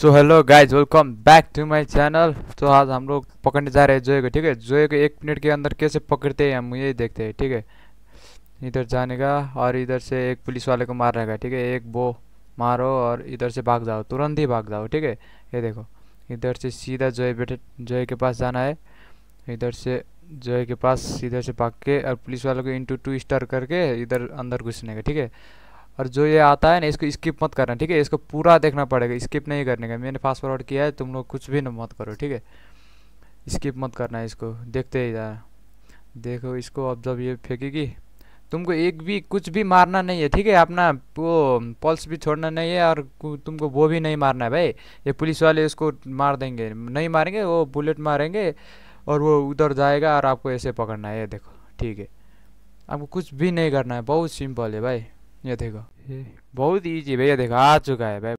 So hello guys welcome back to my channel तो आज हम लोग पकड़ने जा रहे हैं जोए को ठीक है जोए को एक मिनट के अंदर कैसे पकड़ते हैं हम यही देखते हैं ठीक है इधर जाने का और इधर से एक पुलिस वाले को मारने का ठीक है एक बो मारो और इधर से भाग जाओ तुरंत ही भाग जाओ ठीक है ये देखो इधर से सीधा जोए बेटे जोए के पास जाना है इधर से जोए के पास इधर से भाग के और पुलिस वालों को इंटू टू स्टार करके इधर अंदर घुसने का ठीक है और जो ये आता है ना इसको स्किप मत करना ठीक है इसको पूरा देखना पड़ेगा स्किप नहीं करने का मैंने पासवर्ड किया है तुम लोग कुछ भी ना मत करो ठीक है स्किप मत करना है इसको देखते ही जाना देखो इसको अब जब ये फेंकेगी तुमको एक भी कुछ भी मारना नहीं है ठीक है अपना वो पल्स भी छोड़ना नहीं है और तुमको वो भी नहीं मारना है भाई ये पुलिस वाले इसको मार देंगे नहीं मारेंगे वो बुलेट मारेंगे और वो उधर जाएगा और आपको ऐसे पकड़ना है ये देखो ठीक है आपको कुछ भी नहीं करना है बहुत सिंपल है भाई 야 대가. 뭐어디지 매야 대가 아주 가야 매.